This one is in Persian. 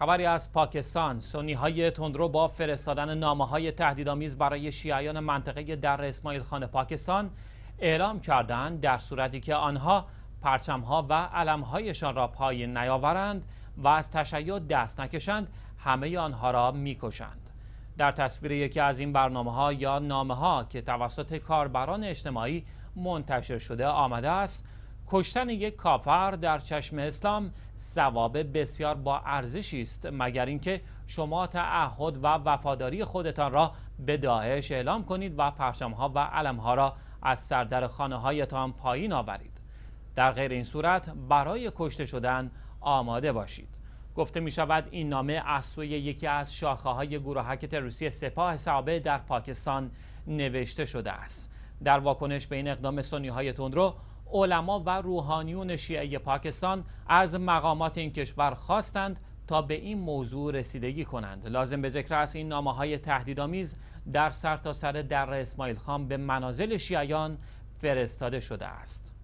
خبری از پاکستان سنی های تندرو با فرستادن نامه های تهدیدآمیز برای شیعیان منطقه در اسماعیل خان پاکستان اعلام کردند در صورتی که آنها پرچم ها و علم هایشان را پای نیاورند و از تشیع دست نکشند همه آنها را میکشند در تصویر یکی از این برنامه ها یا نامه ها که توسط کاربران اجتماعی منتشر شده آمده است کشتن یک کافر در چشم اسلام ثواب بسیار با ارزشی است مگر اینکه شما تعهد و وفاداری خودتان را به داعش اعلام کنید و پرچمها و علمها را از سردر خانه هایتان پایین آورید در غیر این صورت برای کشته شدن آماده باشید گفته می شود این نامه از یکی از شاخه های گروه تروریستی سپاه سابه در پاکستان نوشته شده است در واکنش به این اقدام سنی های تندرو علما و روحانیون شیعه پاکستان از مقامات این کشور خواستند تا به این موضوع رسیدگی کنند لازم به ذکر است این نامه های تهدیدآمیز در سرتاسر سر در اسماعیل خان به منازل شیعیان فرستاده شده است